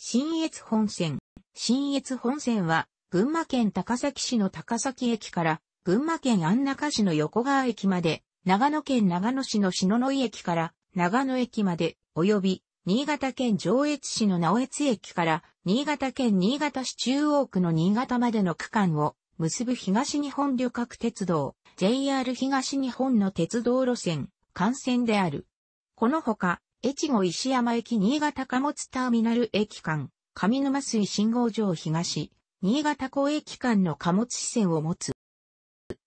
新越本線。新越本線は、群馬県高崎市の高崎駅から、群馬県安中市の横川駅まで、長野県長野市の篠ノ井駅から、長野駅まで、及び、新潟県上越市の直越駅から、新潟県新潟市中央区の新潟までの区間を、結ぶ東日本旅客鉄道、JR 東日本の鉄道路線、幹線である。このほか、越後石山駅新潟貨物ターミナル駅間、上沼水信号場東、新潟港駅間の貨物支線を持つ。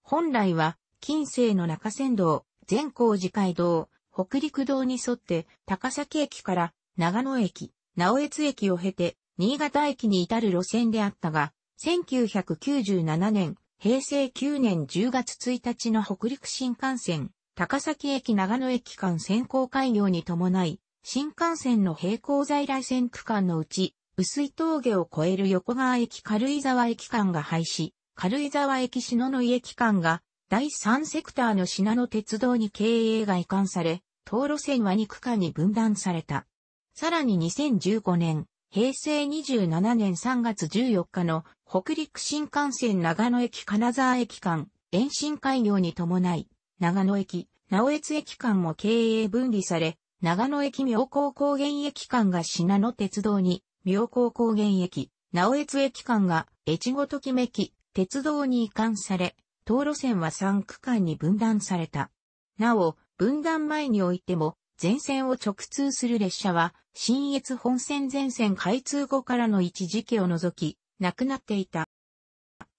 本来は、近世の中山道、善光寺街道、北陸道に沿って、高崎駅から長野駅、直江津駅を経て、新潟駅に至る路線であったが、1997年、平成9年10月1日の北陸新幹線、高崎駅長野駅間先行開業に伴い、新幹線の並行在来線区間のうち、薄い峠を越える横川駅軽井沢駅間が廃止、軽井沢駅篠ノ井駅間が第3セクターの品の鉄道に経営が移管され、道路線は2区間に分断された。さらに2015年、平成27年3月14日の北陸新幹線長野駅金沢駅間延伸開業に伴い、長野駅、直越駅間も経営分離され、長野駅妙高高原駅間が信濃鉄道に、妙高高原駅、直越駅間が越後ときめき、鉄道に移管され、道路線は3区間に分断された。なお、分断前においても、全線を直通する列車は、新越本線全線開通後からの一時期を除き、なくなっていた。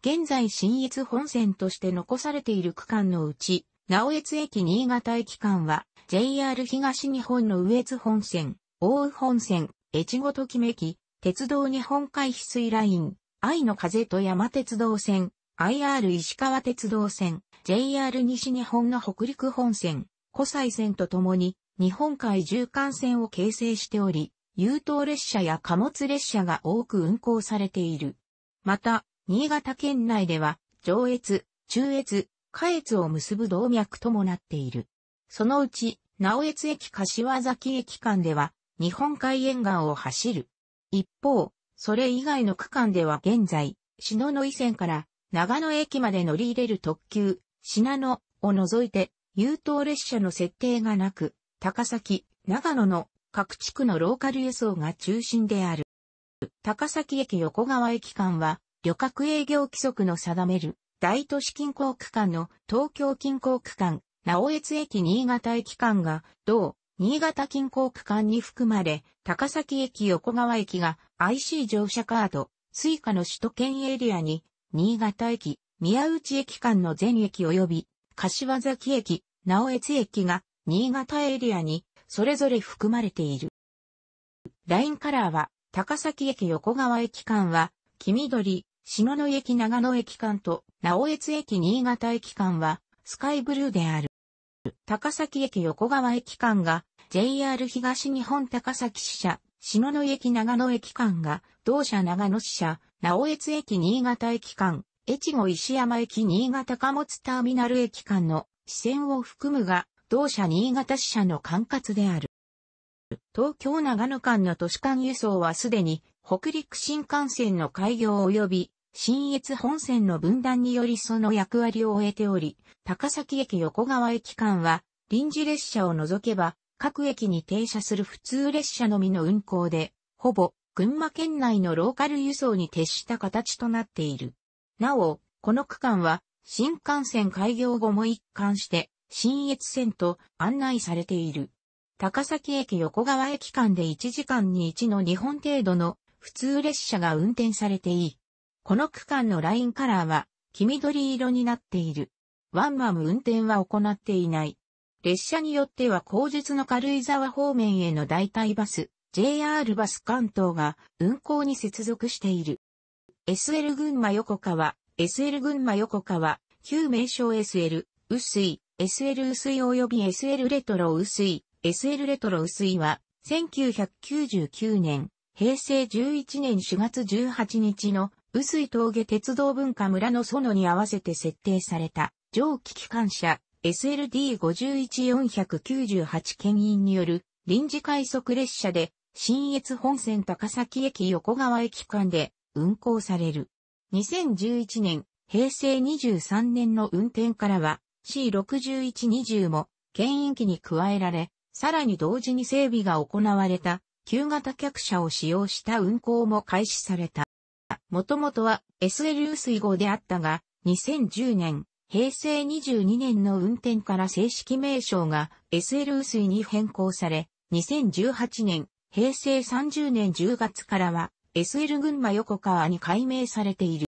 現在新越本線として残されている区間のうち、直江津駅新潟駅間は JR 東日本の上津本線、大宇本線、越後ときめき、鉄道日本海翡翠ライン、愛の風と山鉄道線、IR 石川鉄道線、JR 西日本の北陸本線、湖西線とともに日本海縦貫線を形成しており、優等列車や貨物列車が多く運行されている。また、新潟県内では、上越、中越、下越を結ぶ動脈ともなっている。そのうち、直越駅柏崎駅間では、日本海沿岸を走る。一方、それ以外の区間では現在、篠野伊線から長野駅まで乗り入れる特急、品野を除いて、優等列車の設定がなく、高崎、長野の各地区のローカル輸送が中心である。高崎駅横川駅間は、旅客営業規則の定める大都市近郊区間の東京近郊区間、直江津駅新潟駅間が、同、新潟近郊区間に含まれ、高崎駅横川駅が IC 乗車カード、スイカの首都圏エリアに、新潟駅、宮内駅間の全駅及び、柏崎駅、直江津駅が、新潟エリアに、それぞれ含まれている。ラインカラーは、高崎駅横川駅間は、黄緑、篠野駅長野駅間と、直江津駅新潟駅間は、スカイブルーである。高崎駅横川駅間が、JR 東日本高崎支社、篠野駅長野駅間が、同社長野支社、直江津駅新潟駅間、越後石山駅新潟貨物ターミナル駅間の、支線を含むが、同社新潟支社の管轄である。東京長野間の都市間輸送はすでに、北陸新幹線の開業及び新越本線の分断によりその役割を終えており、高崎駅横川駅間は、臨時列車を除けば、各駅に停車する普通列車のみの運行で、ほぼ、群馬県内のローカル輸送に徹した形となっている。なお、この区間は、新幹線開業後も一貫して、新越線と案内されている。高崎駅横川駅間で1時間に1の2本程度の普通列車が運転されていい。この区間のラインカラーは黄緑色になっている。ワンマム運転は行っていない。列車によっては後日の軽井沢方面への代替バス、JR バス関東が運行に接続している。SL 群馬横川、SL 群馬横川、旧名称 SL、薄い、SL 薄い及び SL レトロ薄い、SL レトロ薄いは、1999年、平成11年4月18日の薄井峠鉄道文化村の園に合わせて設定された、蒸気機関車 SLD51498 県員による臨時快速列車で、新越本線高崎駅横川駅間で運行される。2011年、平成23年の運転からは C6120 も牽引機に加えられ、さらに同時に整備が行われた旧型客車を使用した運行も開始された。もともとは s l 雨水号であったが、2010年、平成22年の運転から正式名称が s l 雨水に変更され、2018年、平成30年10月からは SL 群馬横川に改名されている。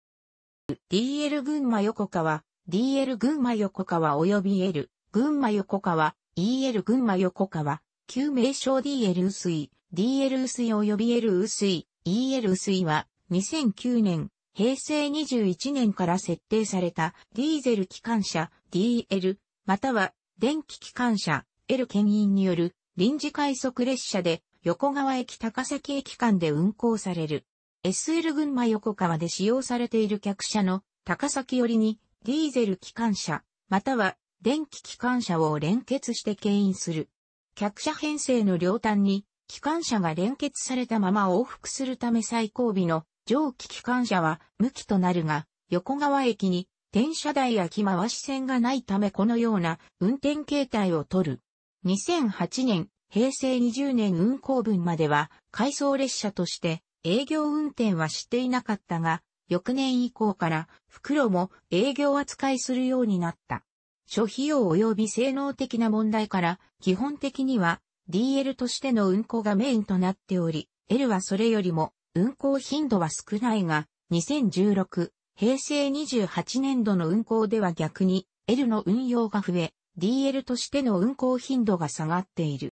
DL 群馬横川、DL 群馬横川及び L 群馬横川、EL 群馬横川、旧名称 DL 薄い、DL 薄い及び L 薄い、EL 薄いは2009年、平成21年から設定されたディーゼル機関車 DL または電気機関車 L 牽引による臨時快速列車で横川駅高崎駅間で運行される。SL 群馬横川で使用されている客車の高崎寄りにディーゼル機関車または電気機関車を連結して牽引する。客車編成の両端に機関車が連結されたまま往復するため最後尾の蒸気機関車は無機となるが、横川駅に転車台や木回し線がないためこのような運転形態をとる。2008年、平成20年運行分までは、回送列車として営業運転はしていなかったが、翌年以降から袋も営業扱いするようになった。諸費用及び性能的な問題から、基本的には DL としての運行がメインとなっており、L はそれよりも運行頻度は少ないが、2016、平成28年度の運行では逆に L の運用が増え、DL としての運行頻度が下がっている。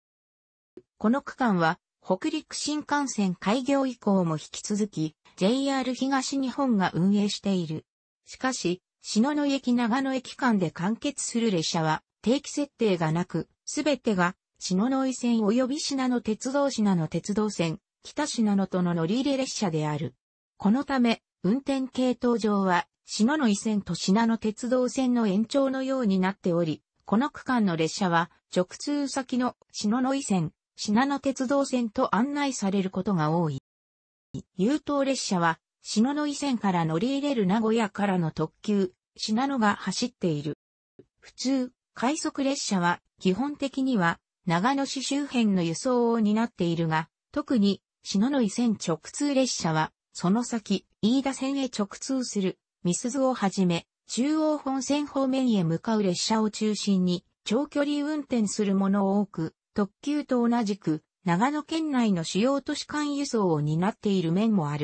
この区間は北陸新幹線開業以降も引き続き JR 東日本が運営している。しかし、篠野駅長野駅間で完結する列車は定期設定がなく、すべてが篠野井線及び品野鉄道品野鉄道線、北信濃との乗り入れ列車である。このため、運転系統上は、信濃伊線と信濃鉄道線の延長のようになっており、この区間の列車は、直通先の信濃伊線、信濃鉄道線と案内されることが多い。優等列車は、信濃伊線から乗り入れる名古屋からの特急、信濃が走っている。普通、快速列車は、基本的には、長野市周辺の輸送を担っているが、特に篠ノ井線直通列車は、その先、飯田線へ直通する、ミスズをはじめ、中央本線方面へ向かう列車を中心に、長距離運転するもの多く、特急と同じく、長野県内の主要都市間輸送を担っている面もある。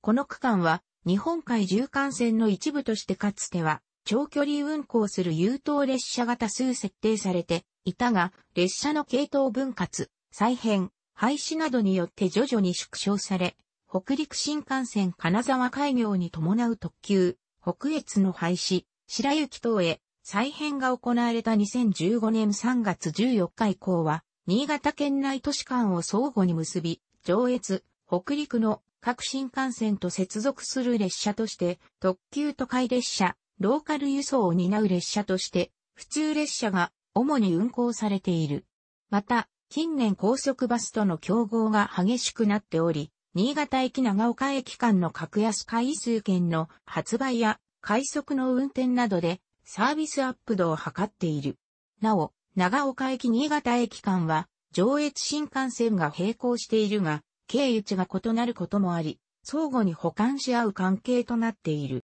この区間は、日本海縦貫線の一部としてかつては、長距離運行する優等列車が多数設定されていたが、列車の系統分割、再編、廃止などによって徐々に縮小され、北陸新幹線金沢開業に伴う特急、北越の廃止、白雪等へ再編が行われた2015年3月14日以降は、新潟県内都市間を相互に結び、上越、北陸の各新幹線と接続する列車として、特急都会列車、ローカル輸送を担う列車として、普通列車が主に運行されている。また、近年高速バスとの競合が激しくなっており、新潟駅長岡駅間の格安回数券の発売や快速の運転などでサービスアップ度を図っている。なお、長岡駅新潟駅間は上越新幹線が並行しているが、経由地が異なることもあり、相互に補完し合う関係となっている。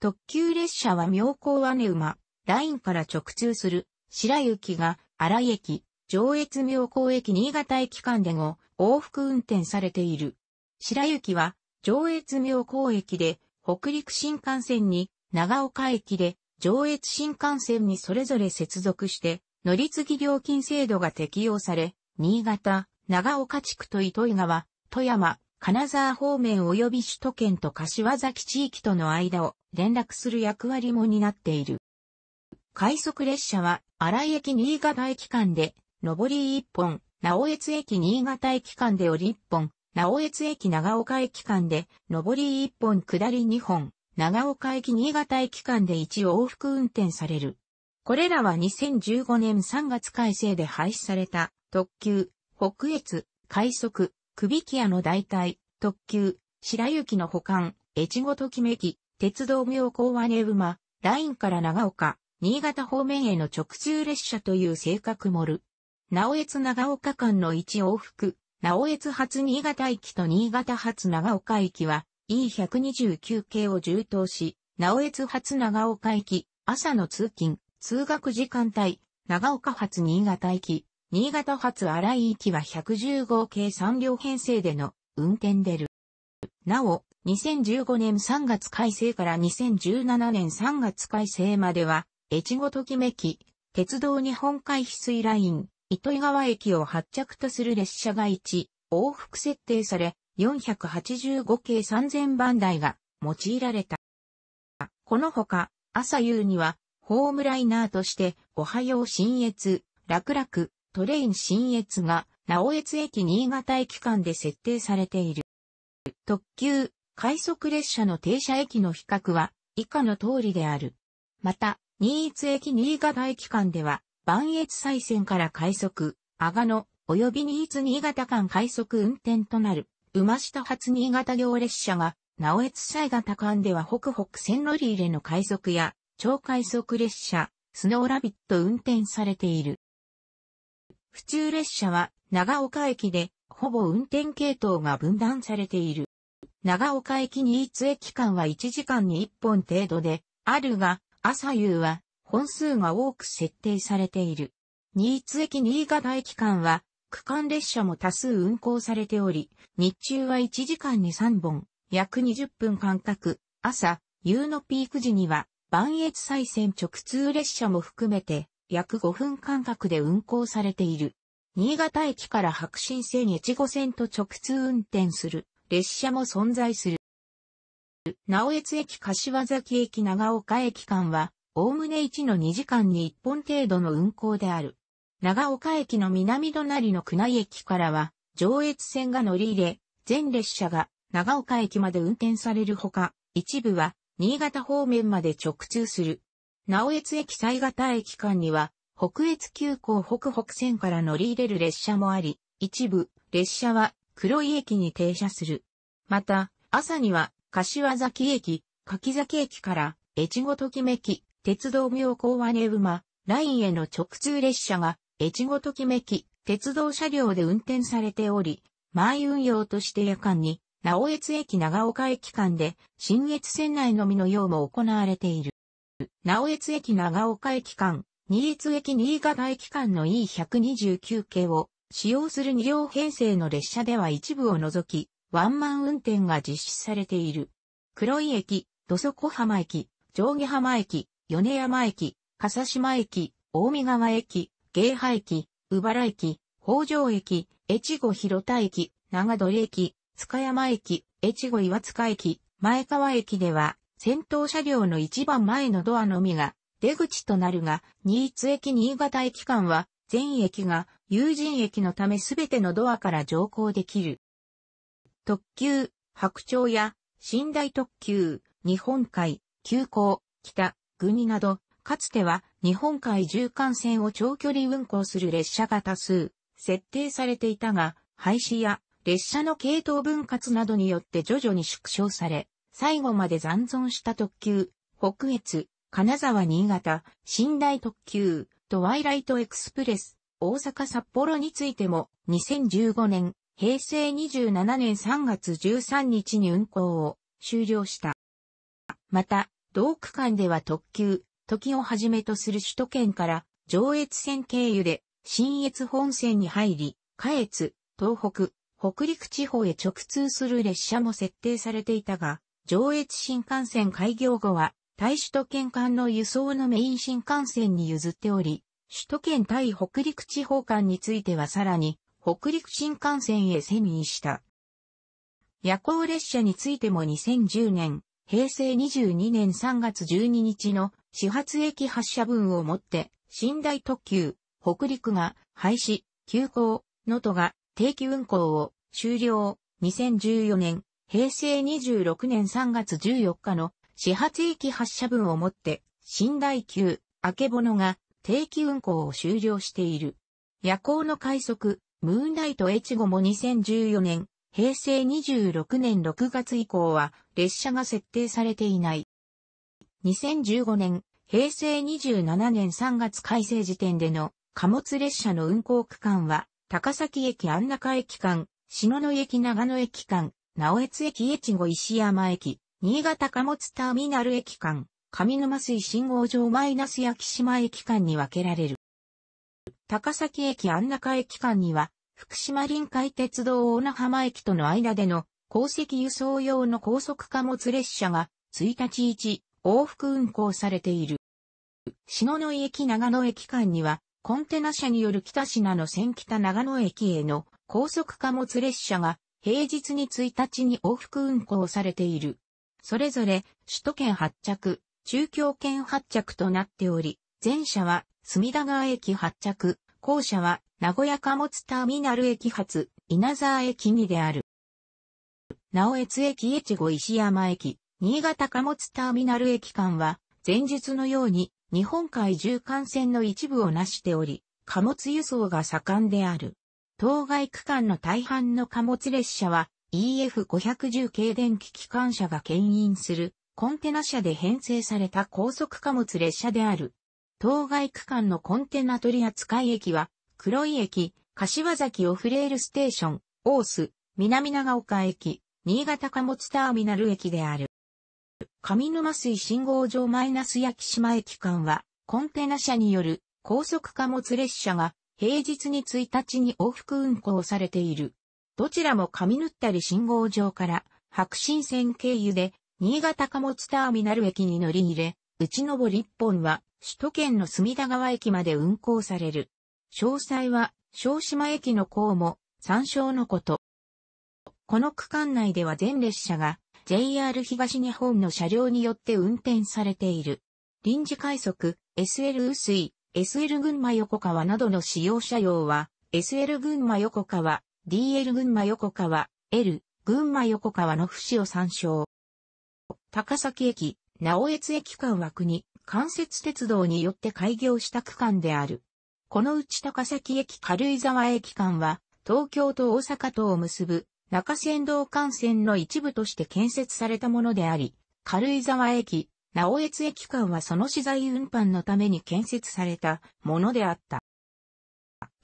特急列車は妙高姉馬、ラインから直通する、白雪が荒井駅、上越妙高駅新潟駅間でも往復運転されている。白雪は上越妙高駅で北陸新幹線に長岡駅で上越新幹線にそれぞれ接続して乗り継ぎ料金制度が適用され、新潟、長岡地区と糸魚川、富山、金沢方面及び首都圏と柏崎地域との間を連絡する役割も担っている。快速列車は、荒井駅新潟駅間で上り一本、直越駅新潟駅間で降り一本、直越駅長岡駅間で、上り一本下り二本、長岡駅新潟駅間で一往復運転される。これらは2015年3月改正で廃止された特急、北越、快速、首木屋の代替、特急、白雪の保管、越後ときめき、鉄道妙高和根馬、ラインから長岡、新潟方面への直通列車という性格もる。直江津長岡間の一往復、直江津発新潟駅と新潟発長岡駅は E129 系を充当し、直江津発長岡駅、朝の通勤、通学時間帯、長岡発新潟駅、新潟発荒井駅は115系3両編成での運転出る。なお、2015年3月改正から2017年3月改正までは、越後ときめき、鉄道日本海翡翠ライン、糸魚川駅を発着とする列車が1、往復設定され、485系3000番台が用いられた。このほか、朝夕には、ホームライナーとして、おはよう新越、楽々、トレイン新越が、直越駅新潟駅間で設定されている。特急、快速列車の停車駅の比較は、以下の通りである。また、新津駅新潟駅間では、磐越西線から快速、阿賀野、及び新津新潟間快速運転となる、馬下発新潟行列車が、直越西潟間では北北線乗り入れの快速や、超快速列車、スノーラビット運転されている。府中列車は、長岡駅で、ほぼ運転系統が分断されている。長岡駅新津駅間は1時間に1本程度で、あるが、朝夕は本数が多く設定されている。新津駅新潟駅間は、区間列車も多数運行されており、日中は1時間に3本、約20分間隔、朝、夕のピーク時には、万越再線直通列車も含めて、約5分間隔で運行されている。新潟駅から白新線越後線と直通運転する列車も存在する。直越駅柏崎駅長岡駅間は、おおむね1の2時間に1本程度の運行である。長岡駅の南隣の区内駅からは、上越線が乗り入れ、全列車が長岡駅まで運転されるほか、一部は新潟方面まで直通する。直越駅西潟駅間には、北越急行北北線から乗り入れる列車もあり、一部、列車は黒井駅に停車する。また、朝には、柏崎駅、柿崎駅から、越後ときめき、鉄道妙高和根馬、ラインへの直通列車が、越後ときめき、鉄道車両で運転されており、前運用として夜間に、直越駅長岡駅間で、新越線内のみの用も行われている。直越駅長岡駅間、新越駅新潟駅間の E129 系を使用する2両編成の列車では一部を除き、ワンマン運転が実施されている。黒井駅、土底浜駅、上下浜駅、米山駅、笠島駅、大見川駅、芸波駅、鵜原駅、北条駅、越後広田駅、長鳥駅、塚山駅、越後岩塚駅、前川駅では、先頭車両の一番前のドアのみが出口となるが、新津駅新潟駅間は、全駅が有人駅のためすべてのドアから乗降できる。特急、白鳥や、寝台特急、日本海、急行、北、国など、かつては日本海縦貫線を長距離運行する列車が多数設定されていたが、廃止や列車の系統分割などによって徐々に縮小され、最後まで残存した特急、北越、金沢新潟、寝台特急、トワイライトエクスプレス、大阪札幌についても2015年、平成27年3月13日に運行を終了した。また、同区間では特急、時をはじめとする首都圏から上越線経由で新越本線に入り、下越、東北、北陸地方へ直通する列車も設定されていたが、上越新幹線開業後は、対首都圏間の輸送のメイン新幹線に譲っており、首都圏対北陸地方間についてはさらに、北陸新幹線へ遷移した。夜行列車についても2010年、平成22年3月12日の始発駅発車分をもって、寝台特急、北陸が廃止、急行、能登が定期運行を終了。2014年、平成26年3月14日の始発駅発車分をもって、寝台急、あけぼのが定期運行を終了している。夜行の快速、ムーンライト越後も2014年平成26年6月以降は列車が設定されていない。2015年、平成27年3月改正時点での貨物列車の運行区間は、高崎駅安中駅間、篠野駅長野駅間、直江津駅越後石山駅、新潟貨物ターミナル駅間、上沼水信号場マイナス焼木島駅間に分けられる。高崎駅安中駅間には、福島臨海鉄道大名浜駅との間での鉱石輸送用の高速貨物列車が1日1往復運行されている。篠野駅長野駅間にはコンテナ車による北品の線北長野駅への高速貨物列車が平日に1日に往復運行されている。それぞれ首都圏発着、中京圏発着となっており、前者は隅田川駅発着、後者は名古屋貨物ターミナル駅発、稲沢駅にである。直江津駅越後石山駅、新潟貨物ターミナル駅間は、前述のように、日本海縦貫線の一部をなしており、貨物輸送が盛んである。当該区間の大半の貨物列車は EF510 系電気機関車が牽引するコンテナ車で編成された高速貨物列車である。当該区間のコンテナ取扱駅は黒井駅、柏崎オフレールステーション、大須、南長岡駅、新潟貨物ターミナル駅である。上沼水信号場マイナス焼島駅間は、コンテナ車による高速貨物列車が平日に1日に往復運行されている。どちらも上塗ったり信号場から白新線経由で新潟貨物ターミナル駅に乗り入れ、内登り一本は首都圏の隅田川駅まで運行される。詳細は、小島駅の項も、参照のこと。この区間内では全列車が JR 東日本の車両によって運転されている。臨時快速、SL 薄い、SL 群馬横川などの使用車両は、SL 群馬横川、DL 群馬横川、L 群馬横川の節を参照。高崎駅、直江津駅間は国、関節鉄道によって開業した区間である。このうち高崎駅軽井沢駅間は、東京と大阪とを結ぶ中山道幹線の一部として建設されたものであり、軽井沢駅、直越駅間はその資材運搬のために建設されたものであった。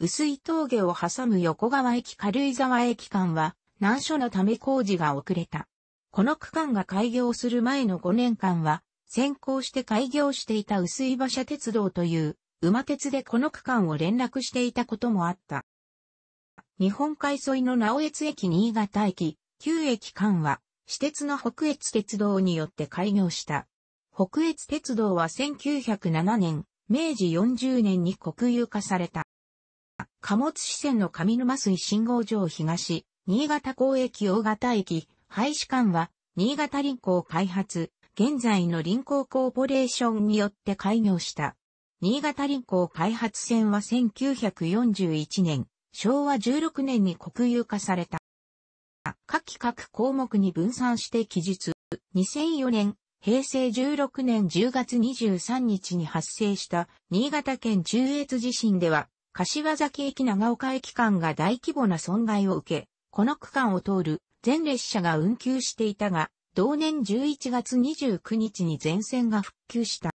薄い峠を挟む横川駅軽井沢駅間は難所のため工事が遅れた。この区間が開業する前の5年間は、先行して開業していた薄い馬車鉄道という馬鉄でこの区間を連絡していたこともあった。日本海沿いの直江津駅新潟駅、旧駅間は、私鉄の北越鉄道によって開業した。北越鉄道は1907年、明治40年に国有化された。貨物支線の上沼水信号場東、新潟港駅大型駅、廃止間は、新潟林港開発、現在の林港コーポレーションによって開業した。新潟林港開発線は1941年、昭和16年に国有化された。各企各項目に分散して記述。2004年、平成16年10月23日に発生した新潟県中越地震では、柏崎駅長岡駅間が大規模な損害を受け、この区間を通る全列車が運休していたが、同年11月29日に全線が復旧した。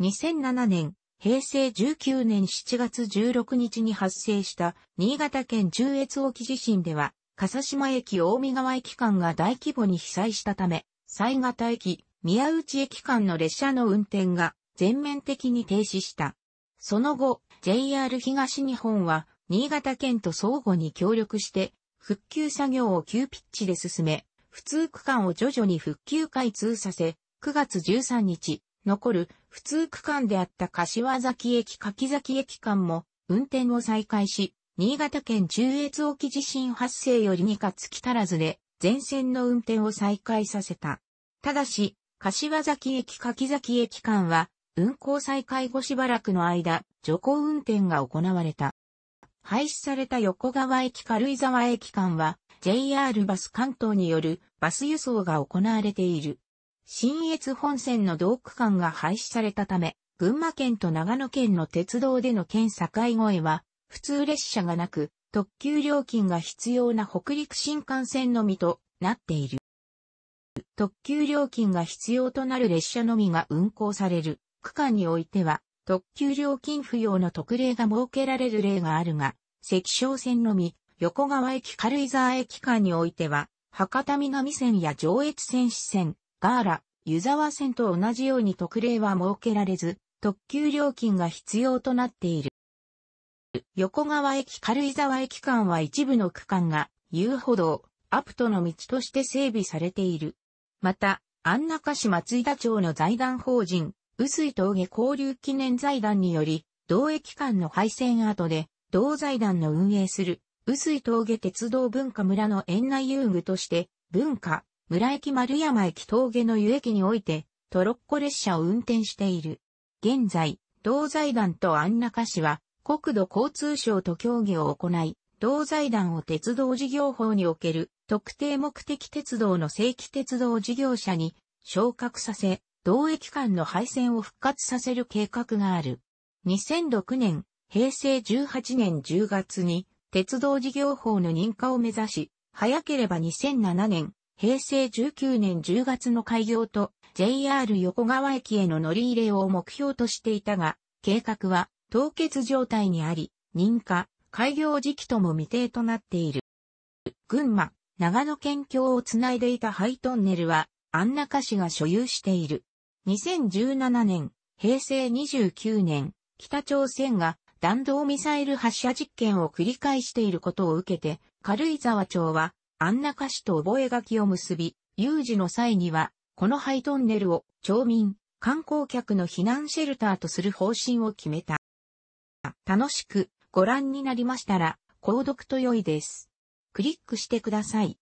2007年、平成19年7月16日に発生した新潟県中越沖地震では、笠島駅大見川駅間が大規模に被災したため、西潟駅、宮内駅間の列車の運転が全面的に停止した。その後、JR 東日本は、新潟県と相互に協力して、復旧作業を急ピッチで進め、普通区間を徐々に復旧開通させ、9月13日、残る普通区間であった柏崎駅柿崎駅間も運転を再開し、新潟県中越沖地震発生より2か月足らずで全線の運転を再開させた。ただし、柏崎駅柿崎駅間は運行再開後しばらくの間、徐行運転が行われた。廃止された横川駅軽井沢駅間は JR バス関東によるバス輸送が行われている。新越本線の道区間が廃止されたため、群馬県と長野県の鉄道での県境越えは、普通列車がなく、特急料金が必要な北陸新幹線のみとなっている。特急料金が必要となる列車のみが運行される区間においては、特急料金不要の特例が設けられる例があるが、石小線のみ、横川駅軽井沢駅間においては、博多南線や上越線支線、ガーラ、湯沢線と同じように特例は設けられず、特急料金が必要となっている。横川駅軽井沢駅間は一部の区間が遊歩道、アプトの道として整備されている。また、安中市松井田町の財団法人、臼井峠交流記念財団により、同駅間の廃線跡で、同財団の運営する、臼井峠鉄道文化村の園内遊具として、文化、村駅丸山駅峠の湯駅において、トロッコ列車を運転している。現在、同財団と安中市は、国土交通省と協議を行い、同財団を鉄道事業法における特定目的鉄道の正規鉄道事業者に昇格させ、同駅間の廃線を復活させる計画がある。2006年、平成18年10月に鉄道事業法の認可を目指し、早ければ2007年、平成19年10月の開業と JR 横川駅への乗り入れを目標としていたが、計画は凍結状態にあり、認可、開業時期とも未定となっている。群馬、長野県境をつないでいたハイトンネルは、安中市が所有している。2017年、平成29年、北朝鮮が弾道ミサイル発射実験を繰り返していることを受けて、軽井沢町は安中市と覚書を結び、有事の際には、このハイトンネルを町民、観光客の避難シェルターとする方針を決めた。楽しくご覧になりましたら、購読と良いです。クリックしてください。